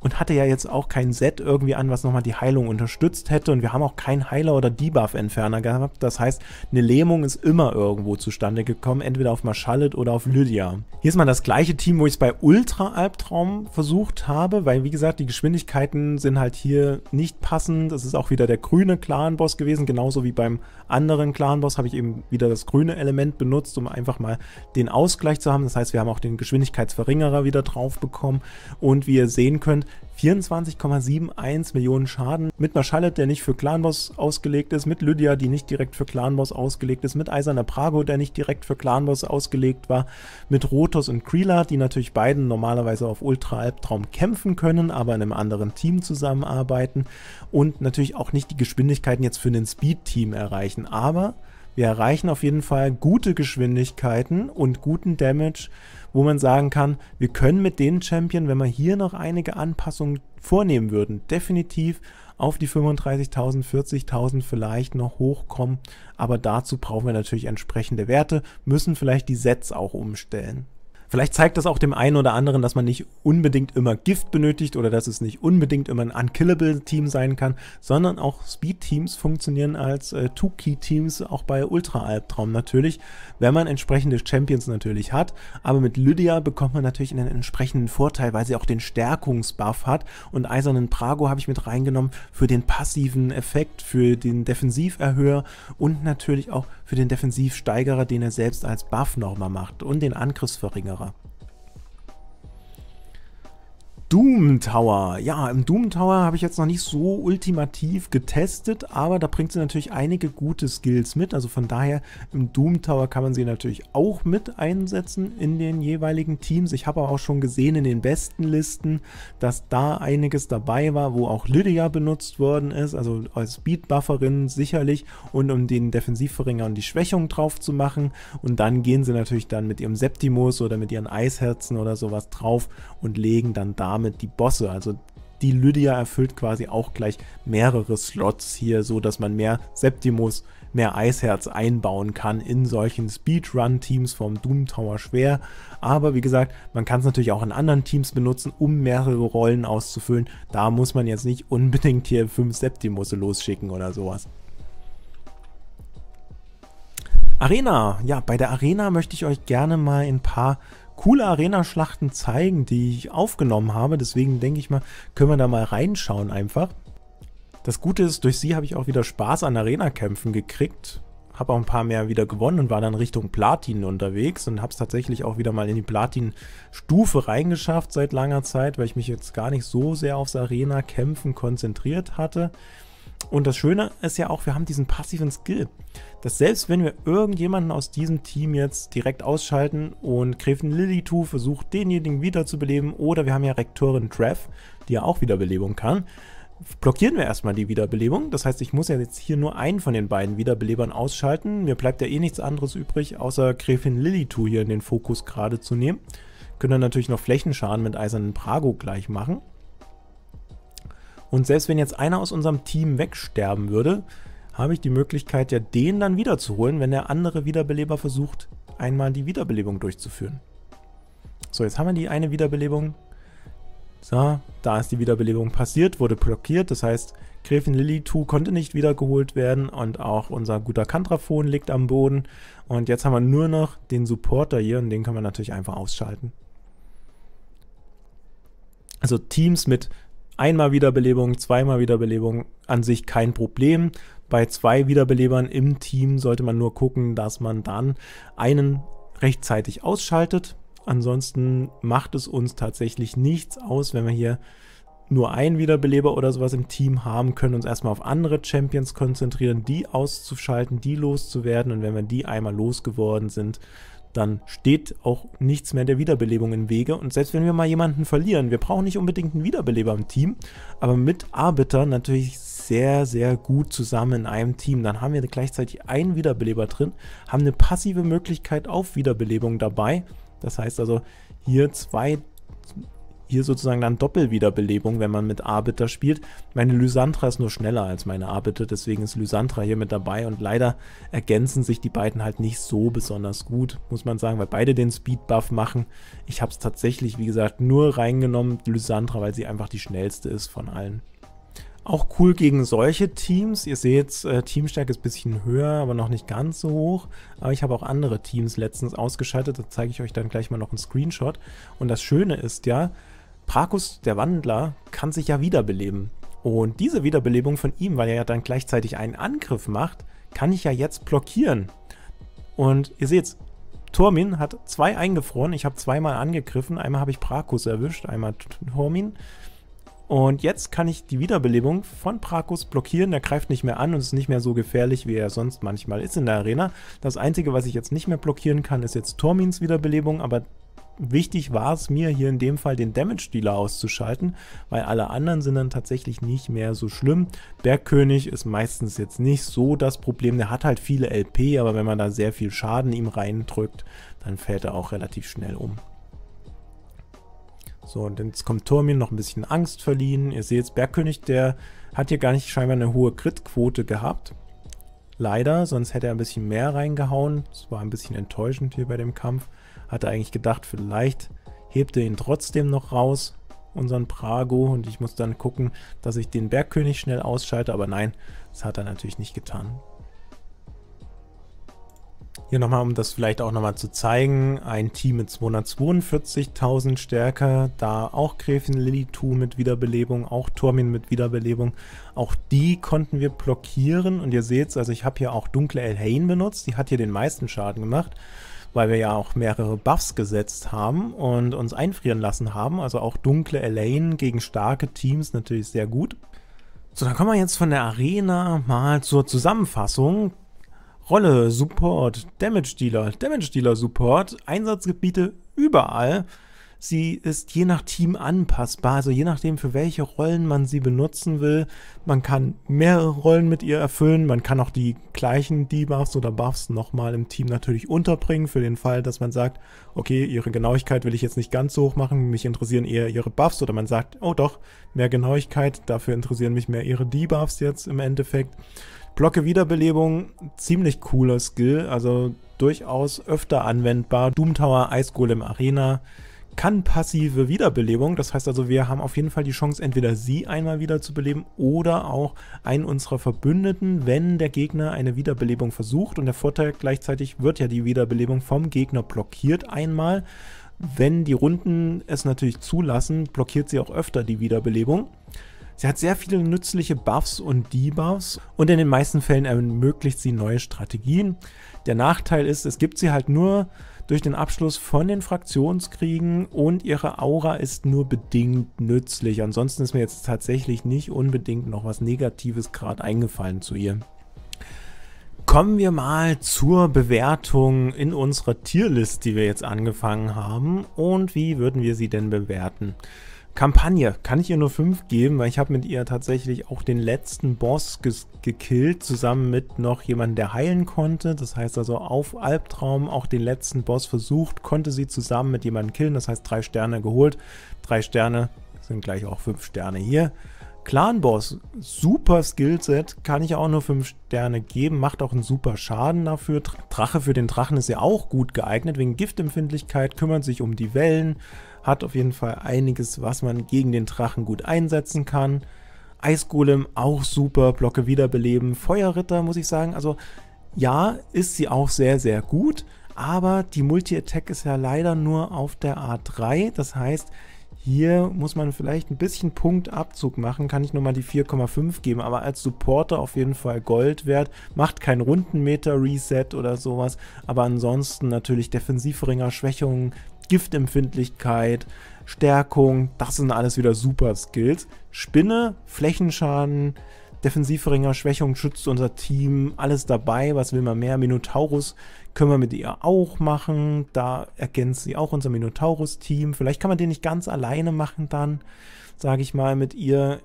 und hatte ja jetzt auch kein Set irgendwie an, was nochmal die Heilung unterstützt hätte und wir haben auch keinen Heiler oder Debuff-Entferner gehabt. Das heißt, eine Lähmung ist immer irgendwo zustande gekommen, entweder auf Marshallet oder auf Lydia. Hier ist mal das gleiche Team, wo ich es bei Ultra-Albtraum versucht habe, weil wie gesagt, die Geschwindigkeiten sind halt hier nicht passend. Das ist auch wieder der grüne Clan-Boss gewesen, genauso wie beim anderen Clan-Boss habe ich eben wieder das grüne Element benutzt, um einfach mal den Ausgleich zu haben. Das heißt, wir haben auch den Geschwindigkeitsverringerer wieder drauf bekommen und wie ihr sehen könnt, 24,71 Millionen Schaden. Mit einer der nicht für Clanboss ausgelegt ist, mit Lydia, die nicht direkt für Clanboss ausgelegt ist, mit Eiserner Prago, der nicht direkt für Clanboss ausgelegt war, mit Rotos und Krila, die natürlich beiden normalerweise auf Ultra-Albtraum kämpfen können, aber in einem anderen Team zusammenarbeiten und natürlich auch nicht die Geschwindigkeiten jetzt für ein Speed-Team erreichen. Aber wir erreichen auf jeden Fall gute Geschwindigkeiten und guten Damage, wo man sagen kann, wir können mit den Champion, wenn wir hier noch einige Anpassungen vornehmen würden, definitiv auf die 35.000, 40.000 vielleicht noch hochkommen. Aber dazu brauchen wir natürlich entsprechende Werte, müssen vielleicht die Sets auch umstellen. Vielleicht zeigt das auch dem einen oder anderen, dass man nicht unbedingt immer Gift benötigt oder dass es nicht unbedingt immer ein Unkillable-Team sein kann, sondern auch Speed-Teams funktionieren als äh, Two-Key-Teams auch bei Ultra-Albtraum natürlich, wenn man entsprechende Champions natürlich hat. Aber mit Lydia bekommt man natürlich einen entsprechenden Vorteil, weil sie auch den Stärkungsbuff hat und Eisernen Prago habe ich mit reingenommen für den passiven Effekt, für den Defensiverhöher und natürlich auch für den Defensivsteigerer, den er selbst als Buff nochmal macht und den Angriffsverringerer. Doom Tower. Ja, im Doom Tower habe ich jetzt noch nicht so ultimativ getestet, aber da bringt sie natürlich einige gute Skills mit. Also von daher, im Doom Tower kann man sie natürlich auch mit einsetzen in den jeweiligen Teams. Ich habe auch schon gesehen in den besten Listen, dass da einiges dabei war, wo auch Lydia benutzt worden ist, also als Speedbufferin sicherlich und um den Defensivverringer und die Schwächung drauf zu machen. Und dann gehen sie natürlich dann mit ihrem Septimus oder mit ihren Eisherzen oder sowas drauf und legen dann da Name die Bosse. Also die Lydia erfüllt quasi auch gleich mehrere Slots hier, so dass man mehr Septimus, mehr Eisherz einbauen kann in solchen Speedrun-Teams vom Doom Tower schwer. Aber wie gesagt, man kann es natürlich auch in anderen Teams benutzen, um mehrere Rollen auszufüllen. Da muss man jetzt nicht unbedingt hier fünf Septimus losschicken oder sowas. Arena. Ja, bei der Arena möchte ich euch gerne mal ein paar coole Arena-Schlachten zeigen, die ich aufgenommen habe. Deswegen denke ich mal, können wir da mal reinschauen einfach. Das Gute ist, durch sie habe ich auch wieder Spaß an Arena-Kämpfen gekriegt. Habe auch ein paar mehr wieder gewonnen und war dann Richtung Platin unterwegs und habe es tatsächlich auch wieder mal in die Platin-Stufe reingeschafft seit langer Zeit, weil ich mich jetzt gar nicht so sehr aufs Arena-Kämpfen konzentriert hatte. Und das Schöne ist ja auch, wir haben diesen passiven Skill, dass selbst wenn wir irgendjemanden aus diesem Team jetzt direkt ausschalten und Gräfin Lilitu versucht, denjenigen wiederzubeleben, oder wir haben ja Rektorin Trev, die ja auch Wiederbelebung kann, blockieren wir erstmal die Wiederbelebung. Das heißt, ich muss ja jetzt hier nur einen von den beiden Wiederbelebern ausschalten. Mir bleibt ja eh nichts anderes übrig, außer Gräfin Lilitu hier in den Fokus gerade zu nehmen. Können dann natürlich noch Flächenschaden mit Eisernen Prago gleich machen. Und selbst wenn jetzt einer aus unserem Team wegsterben würde, habe ich die Möglichkeit, ja den dann wiederzuholen, wenn der andere Wiederbeleber versucht, einmal die Wiederbelebung durchzuführen. So, jetzt haben wir die eine Wiederbelebung. So, da ist die Wiederbelebung passiert, wurde blockiert. Das heißt, Gräfin Lily 2 konnte nicht wiedergeholt werden und auch unser guter Kantraphon liegt am Boden. Und jetzt haben wir nur noch den Supporter hier und den können wir natürlich einfach ausschalten. Also Teams mit einmal Wiederbelebung, zweimal Wiederbelebung an sich kein Problem. Bei zwei Wiederbelebern im Team sollte man nur gucken, dass man dann einen rechtzeitig ausschaltet. Ansonsten macht es uns tatsächlich nichts aus, wenn wir hier nur einen Wiederbeleber oder sowas im Team haben, können uns erstmal auf andere Champions konzentrieren, die auszuschalten, die loszuwerden und wenn wir die einmal losgeworden sind, dann steht auch nichts mehr der Wiederbelebung im Wege. Und selbst wenn wir mal jemanden verlieren, wir brauchen nicht unbedingt einen Wiederbeleber im Team, aber mit Arbiter natürlich sehr, sehr gut zusammen in einem Team. Dann haben wir gleichzeitig einen Wiederbeleber drin, haben eine passive Möglichkeit auf Wiederbelebung dabei. Das heißt also hier zwei hier sozusagen dann Doppelwiederbelebung, wenn man mit Arbiter spielt. Meine Lysandra ist nur schneller als meine Arbiter, deswegen ist Lysandra hier mit dabei und leider ergänzen sich die beiden halt nicht so besonders gut, muss man sagen, weil beide den Speed-Buff machen. Ich habe es tatsächlich, wie gesagt, nur reingenommen, Lysandra, weil sie einfach die schnellste ist von allen. Auch cool gegen solche Teams. Ihr seht, äh, Teamstärke ist ein bisschen höher, aber noch nicht ganz so hoch. Aber ich habe auch andere Teams letztens ausgeschaltet. Da zeige ich euch dann gleich mal noch einen Screenshot. Und das Schöne ist ja, Prakus, der Wandler, kann sich ja wiederbeleben. Und diese Wiederbelebung von ihm, weil er ja dann gleichzeitig einen Angriff macht, kann ich ja jetzt blockieren. Und ihr seht's, Tormin hat zwei eingefroren. Ich habe zweimal angegriffen. Einmal habe ich Prakus erwischt, einmal Tormin. Und jetzt kann ich die Wiederbelebung von Prakus blockieren. Der greift nicht mehr an und ist nicht mehr so gefährlich, wie er sonst manchmal ist in der Arena. Das Einzige, was ich jetzt nicht mehr blockieren kann, ist jetzt Tormins Wiederbelebung, aber Wichtig war es mir hier in dem Fall den Damage Dealer auszuschalten, weil alle anderen sind dann tatsächlich nicht mehr so schlimm. Bergkönig ist meistens jetzt nicht so das Problem, der hat halt viele LP, aber wenn man da sehr viel Schaden ihm reindrückt, dann fällt er auch relativ schnell um. So, und jetzt kommt Turmin noch ein bisschen Angst verliehen. Ihr seht jetzt, Bergkönig, der hat hier gar nicht scheinbar eine hohe Crit-Quote gehabt. Leider, sonst hätte er ein bisschen mehr reingehauen. Das war ein bisschen enttäuschend hier bei dem Kampf. Hatte eigentlich gedacht, vielleicht hebt er ihn trotzdem noch raus, unseren Prago. Und ich muss dann gucken, dass ich den Bergkönig schnell ausschalte. Aber nein, das hat er natürlich nicht getan. Hier nochmal, um das vielleicht auch nochmal zu zeigen, ein Team mit 242.000 Stärke, da auch Gräfin Lilitu mit Wiederbelebung, auch Tormin mit Wiederbelebung, auch die konnten wir blockieren und ihr seht also ich habe hier auch dunkle Elhain benutzt, die hat hier den meisten Schaden gemacht weil wir ja auch mehrere Buffs gesetzt haben und uns einfrieren lassen haben. Also auch dunkle Elaine gegen starke Teams natürlich sehr gut. So, dann kommen wir jetzt von der Arena mal zur Zusammenfassung. Rolle, Support, Damage Dealer, Damage Dealer Support, Einsatzgebiete überall. Sie ist je nach Team anpassbar, also je nachdem, für welche Rollen man sie benutzen will. Man kann mehrere Rollen mit ihr erfüllen, man kann auch die gleichen Debuffs oder Buffs nochmal im Team natürlich unterbringen, für den Fall, dass man sagt, okay, ihre Genauigkeit will ich jetzt nicht ganz so hoch machen, mich interessieren eher ihre Buffs, oder man sagt, oh doch, mehr Genauigkeit, dafür interessieren mich mehr ihre Debuffs jetzt im Endeffekt. Blocke Wiederbelebung, ziemlich cooler Skill, also durchaus öfter anwendbar. Doom Tower, Ice Golem Arena, kann passive Wiederbelebung. Das heißt also, wir haben auf jeden Fall die Chance, entweder sie einmal wieder zu beleben oder auch einen unserer Verbündeten, wenn der Gegner eine Wiederbelebung versucht. Und der Vorteil gleichzeitig wird ja die Wiederbelebung vom Gegner blockiert einmal. Wenn die Runden es natürlich zulassen, blockiert sie auch öfter die Wiederbelebung. Sie hat sehr viele nützliche Buffs und Debuffs und in den meisten Fällen ermöglicht sie neue Strategien. Der Nachteil ist, es gibt sie halt nur durch den Abschluss von den Fraktionskriegen und ihre Aura ist nur bedingt nützlich. Ansonsten ist mir jetzt tatsächlich nicht unbedingt noch was Negatives gerade eingefallen zu ihr. Kommen wir mal zur Bewertung in unserer Tierlist, die wir jetzt angefangen haben. Und wie würden wir sie denn bewerten? Kampagne kann ich ihr nur 5 geben, weil ich habe mit ihr tatsächlich auch den letzten Boss gekillt, zusammen mit noch jemandem, der heilen konnte. Das heißt also auf Albtraum auch den letzten Boss versucht, konnte sie zusammen mit jemandem killen. Das heißt 3 Sterne geholt. 3 Sterne sind gleich auch 5 Sterne hier. Clan-Boss, super Skillset, kann ich auch nur 5 Sterne geben, macht auch einen super Schaden dafür. Drache für den Drachen ist ja auch gut geeignet, wegen Giftempfindlichkeit, kümmert sich um die Wellen, hat auf jeden Fall einiges, was man gegen den Drachen gut einsetzen kann. Eisgolem auch super, Blocke wiederbeleben, Feuerritter muss ich sagen, also ja, ist sie auch sehr, sehr gut, aber die Multi-Attack ist ja leider nur auf der A3, das heißt, hier muss man vielleicht ein bisschen Punktabzug machen, kann ich nur mal die 4,5 geben, aber als Supporter auf jeden Fall Gold wert, macht kein Rundenmeter-Reset oder sowas, aber ansonsten natürlich Defensivringer, Schwächungen, Giftempfindlichkeit, Stärkung, das sind alles wieder super Skills. Spinne, Flächenschaden, Defensivverringer, Schwächung schützt unser Team, alles dabei, was will man mehr? Minotaurus können wir mit ihr auch machen, da ergänzt sie auch unser Minotaurus-Team. Vielleicht kann man den nicht ganz alleine machen dann, sage ich mal, mit ihr.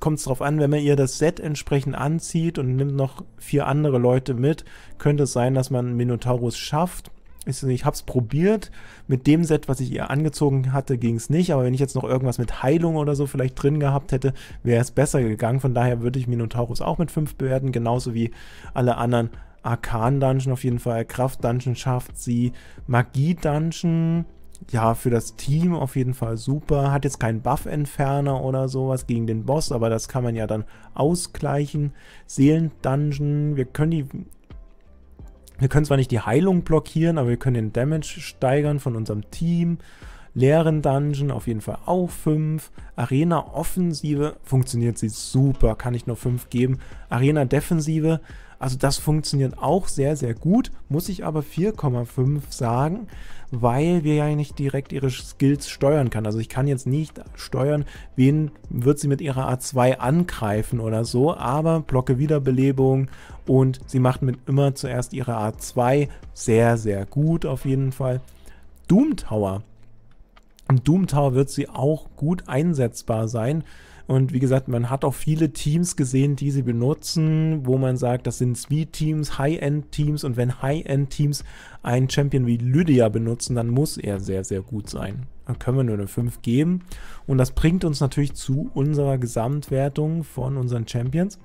Kommt es drauf an, wenn man ihr das Set entsprechend anzieht und nimmt noch vier andere Leute mit, könnte es sein, dass man Minotaurus schafft ich habe es probiert. Mit dem Set, was ich ihr angezogen hatte, ging es nicht. Aber wenn ich jetzt noch irgendwas mit Heilung oder so vielleicht drin gehabt hätte, wäre es besser gegangen. Von daher würde ich Minotaurus auch mit 5 bewerten, genauso wie alle anderen Arkan-Dungeon auf jeden Fall. Kraft-Dungeon schafft sie. Magie-Dungeon, ja, für das Team auf jeden Fall super. Hat jetzt keinen Buff-Entferner oder sowas gegen den Boss, aber das kann man ja dann ausgleichen. Seelen-Dungeon, wir können die wir können zwar nicht die Heilung blockieren, aber wir können den Damage steigern von unserem Team. Leeren Dungeon auf jeden Fall auch 5. Arena Offensive funktioniert sie super, kann ich nur 5 geben. Arena Defensive, also das funktioniert auch sehr, sehr gut muss ich aber 4,5 sagen, weil wir ja nicht direkt ihre Skills steuern kann. Also ich kann jetzt nicht steuern, wen wird sie mit ihrer A2 angreifen oder so, aber blocke Wiederbelebung und sie macht mit immer zuerst ihre A2 sehr, sehr gut auf jeden Fall. Doom Tower. Im Doom Tower wird sie auch gut einsetzbar sein. Und wie gesagt, man hat auch viele Teams gesehen, die sie benutzen, wo man sagt, das sind Speed-Teams, High-End-Teams und wenn High-End-Teams einen Champion wie Lydia benutzen, dann muss er sehr, sehr gut sein. Dann können wir nur eine 5 geben. Und das bringt uns natürlich zu unserer Gesamtwertung von unseren Champions.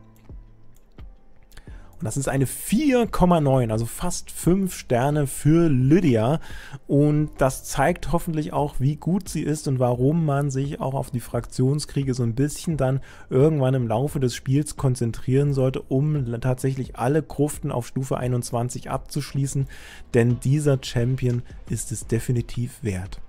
Das ist eine 4,9, also fast 5 Sterne für Lydia. Und das zeigt hoffentlich auch, wie gut sie ist und warum man sich auch auf die Fraktionskriege so ein bisschen dann irgendwann im Laufe des Spiels konzentrieren sollte, um tatsächlich alle Gruften auf Stufe 21 abzuschließen. Denn dieser Champion ist es definitiv wert.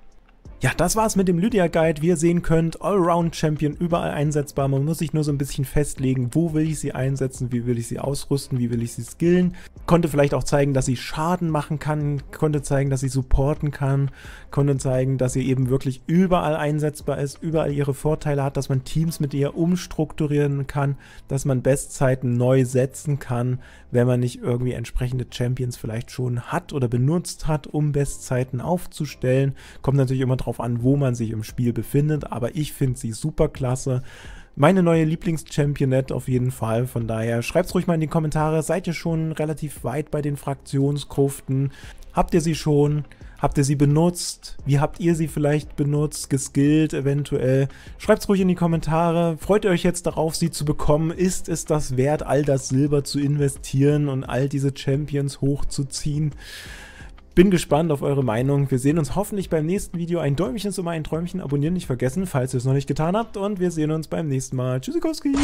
Ja, das war's mit dem Lydia Guide. Wie ihr sehen könnt, Allround Champion, überall einsetzbar. Man muss sich nur so ein bisschen festlegen, wo will ich sie einsetzen, wie will ich sie ausrüsten, wie will ich sie skillen. Konnte vielleicht auch zeigen, dass sie Schaden machen kann, konnte zeigen, dass sie supporten kann, konnte zeigen, dass sie eben wirklich überall einsetzbar ist, überall ihre Vorteile hat, dass man Teams mit ihr umstrukturieren kann, dass man Bestzeiten neu setzen kann, wenn man nicht irgendwie entsprechende Champions vielleicht schon hat oder benutzt hat, um Bestzeiten aufzustellen. Kommt natürlich immer drauf drauf an, wo man sich im Spiel befindet, aber ich finde sie super klasse. Meine neue Lieblings-Championette auf jeden Fall, von daher schreibt es ruhig mal in die Kommentare, seid ihr schon relativ weit bei den Fraktionsgruften? Habt ihr sie schon? Habt ihr sie benutzt? Wie habt ihr sie vielleicht benutzt? Geskillt eventuell? Schreibt es ruhig in die Kommentare. Freut ihr euch jetzt darauf, sie zu bekommen? Ist es das wert, all das Silber zu investieren und all diese Champions hochzuziehen? Bin gespannt auf eure Meinung. Wir sehen uns hoffentlich beim nächsten Video. Ein Däumchen ist immer ein Träumchen. Abonnieren nicht vergessen, falls ihr es noch nicht getan habt. Und wir sehen uns beim nächsten Mal. Tschüssikowski!